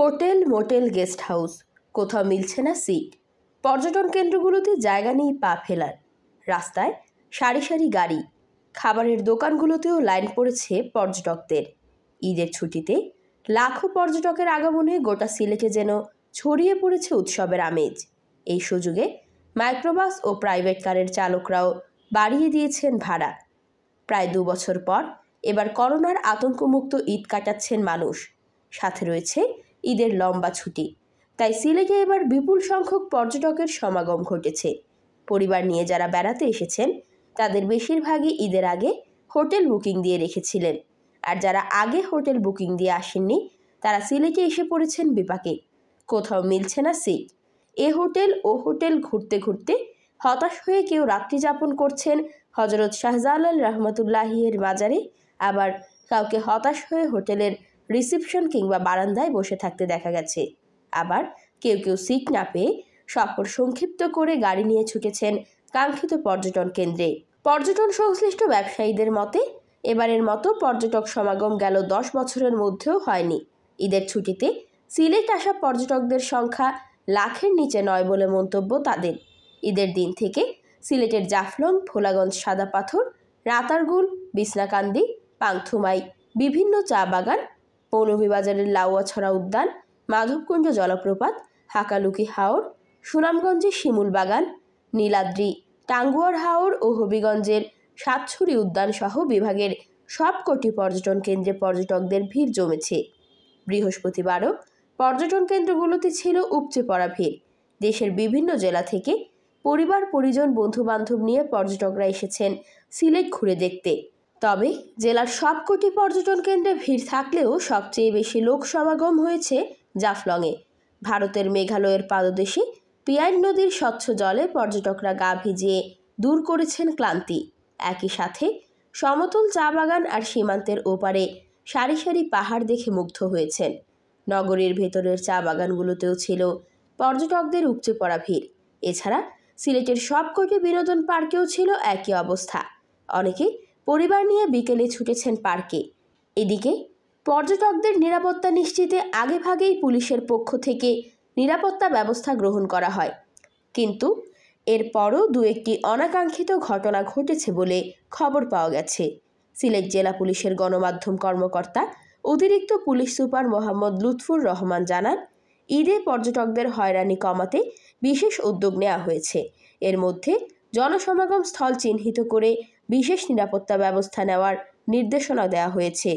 hotel motel guest house কোথাও মিলছে না সিট পর্যটন কেন্দ্রগুলোতে জায়গা নেই পা ফেলার রাস্তায় সারি সারি গাড়ি খাবারের দোকানগুলোতেও লাইন পড়েছে পর্যটকদের ঈদের ছুটিতে লাখো পর্যটকের আগমনে গোটা সিলেটে যেন ছড়িয়ে পড়েছে উৎসবের আমেজ এই সুযোগে মাইক্রোবাস ও প্রাইভেট কারের চালকরাও বাড়িয়ে দিয়েছেন ভাড়া প্রায় দু বছর পর এবার করোনার আতঙ্কমুক্ত ঈদ কাটাচ্ছেন মানুষ সাথে রয়েছে ঈদের লম্বা ছুটি তাই সিলেটে এবার বিপুল সংখ্যক পর্যটকের সমাগম ঘটেছে পরিবার নিয়ে যারা বেড়াতে এসেছেন তাদের বেশিরভাগই ঈদের আগে হোটেল বুকিং দিয়ে রেখেছিলেন আর যারা আগে হোটেল বুকিং দিয়ে আসেননি তারা সিলেটে এসে পড়েছেন বিপাকে কোথাও মিলছে না সিট এ হোটেল ও হোটেল ঘুরতে ঘুরতে হতাশ হয়ে কেউ রাত্রি যাপন করছেন হজরত শাহজালাল রহমতুল্লাহিয়ের বাজারে আবার কাউকে হতাশ হয়ে হোটেলের রিসেপশন কিংবা বারান্দায় বসে থাকতে দেখা গেছে আবার কেউ কেউ সিট না পেয়ে সফর সংক্ষিপ্ত করে গাড়ি নিয়ে ছুটেছেন কাঙ্ক্ষিত পর্যটন কেন্দ্রে পর্যটন সংশ্লিষ্ট ব্যবসায়ীদের মতে এবারের মতো পর্যটক সমাগম গেল দশ বছরের মধ্যেও হয়নি ঈদের ছুটিতে সিলেট আসা পর্যটকদের সংখ্যা লাখের নিচে নয় বলে মন্তব্য তাদের ঈদের দিন থেকে সিলেটের জাফলং ভোলাগঞ্জ সাদা পাথর রাতারগুল বিছনাকান্দি পাংথুমাই বিভিন্ন চা বাগান মৌলভীবাজারের লাউয়াছড়া উদ্যান মাধবকুঞ্জ জলপ্রপাত হাকালুকি হাওর সুনামগঞ্জের শিমুলবাগান নীলাদ্রি টাঙ্গুয়ার হাওর ও হবিগঞ্জের সাতছুরি উদ্যানসহ বিভাগের সবকটি পর্যটন কেন্দ্রে পর্যটকদের ভিড় জমেছে বৃহস্পতিবারও পর্যটন কেন্দ্রগুলোতে ছিল উপচে পড়া ভিড় দেশের বিভিন্ন জেলা থেকে পরিবার পরিজন বন্ধুবান্ধব নিয়ে পর্যটকরা এসেছেন সিলেট ঘুরে দেখতে তবে জেলার সবকটি পর্যটন কেন্দ্রে ভিড় থাকলেও সবচেয়ে বেশি লোক সমাগম হয়েছে জাফলংয়ে ভারতের মেঘালয়ের পাদদেশে পিয়াইন নদীর স্বচ্ছ জলে পর্যটকরা গা ভিজিয়ে দূর করেছেন ক্লান্তি একই সাথে সমতল চা বাগান আর সীমান্তের ওপারে সারি সারি পাহাড় দেখে মুগ্ধ হয়েছেন নগরীর ভেতরের চা বাগানগুলোতেও ছিল পর্যটকদের উপচে পড়া ভিড় এছাড়া সিলেটের সবকটি বিনোদন পার্কেও ছিল একই অবস্থা অনেকে পরিবার নিয়ে বিকেলে ছুটেছেন পার্কে এদিকে পর্যটকদের নিরাপত্তা নিশ্চিতে আগেভাগেই পুলিশের পক্ষ থেকে নিরাপত্তা ব্যবস্থা গ্রহণ করা হয় কিন্তু এরপরও দু একটি অনাকাঙ্ক্ষিত ঘটনা ঘটেছে বলে খবর পাওয়া গেছে সিলেট জেলা পুলিশের গণমাধ্যম কর্মকর্তা অতিরিক্ত পুলিশ সুপার মোহাম্মদ লুৎফুর রহমান জানান ঈদে পর্যটকদের হয়রানি কমাতে বিশেষ উদ্যোগ নেওয়া হয়েছে এর মধ্যে জনসমাগম স্থল চিহ্নিত করে বিশেষ নিরাপত্তা ব্যবস্থা নেওয়ার নির্দেশনা দেওয়া হয়েছে